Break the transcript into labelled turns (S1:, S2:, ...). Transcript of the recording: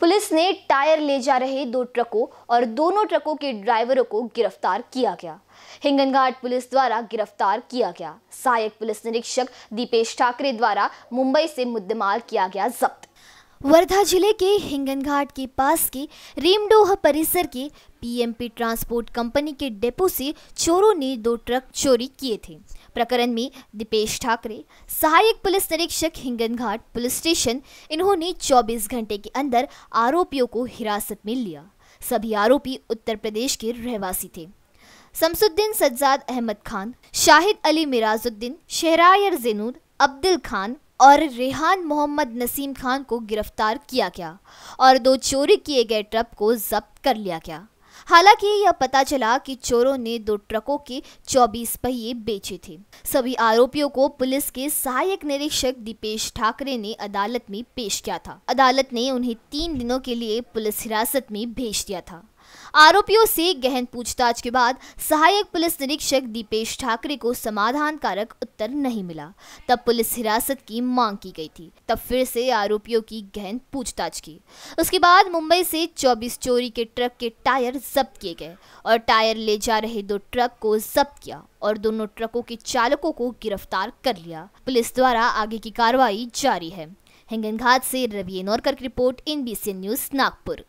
S1: police ने tyre ले जा रहे दो ट्रकों और दोनों ट्रकों के ड्राइवरों को गिरफ्तार किया गया हिंगनघाट पुलिस द्वारा गिरफ्तार किया गया सहायक पुलिस निरीक्षक दीपेश ठाकरे द्वारा मुंबई से मुद्देमाल किया गया जब्त वर्धा जिले के हिंगनघाट के पास के रेमडोह परिसर के पीएमपी ट्रांसपोर्ट कंपनी के डेपो से चोरों ने दो ट्रक चोरी किए थे प्रकरण में दीपेश ठाकरे सहायक पुलिस निरीक्षक हिंगनघाट पुलिस स्टेशन इन्होंने 24 घंटे के अंदर आरोपियों को हिरासत में लिया सभी आरोपी उत्तर प्रदेश के रहवासी थे समसुद्दीन सज्जाद अहमद खान शाहिद अली मिराजुद्दीन शहरायर जैनूर अब्दुल खान और रेहान मोहम्मद नसीम खान को गिरफ्तार किया गया और दो चोरी किए गए ट्रक को जब्त कर लिया गया हालांकि यह पता चला कि चोरों ने दो ट्रकों के 24 पहिए बेचे थे सभी आरोपियों को पुलिस के सहायक निरीक्षक दीपेश ठाकरे ने अदालत में पेश किया था अदालत ने उन्हें तीन दिनों के लिए पुलिस हिरासत में भेज दिया था आरोपियों से गहन पूछताछ के बाद सहायक पुलिस निरीक्षक दीपेश ठाकरे को समाधान कारक उत्तर नहीं मिला तब पुलिस हिरासत की मांग की गई थी तब फिर से आरोपियों की गहन पूछताछ की उसके बाद मुंबई से 24 चोरी के ट्रक के टायर जब्त किए गए और टायर ले जा रहे दो ट्रक को जब्त किया और दोनों ट्रकों के चालकों को गिरफ्तार कर लिया पुलिस द्वारा आगे की कार्रवाई जारी है हिंगनघाट से रवि नौरकर की रिपोर्ट इन न्यूज नागपुर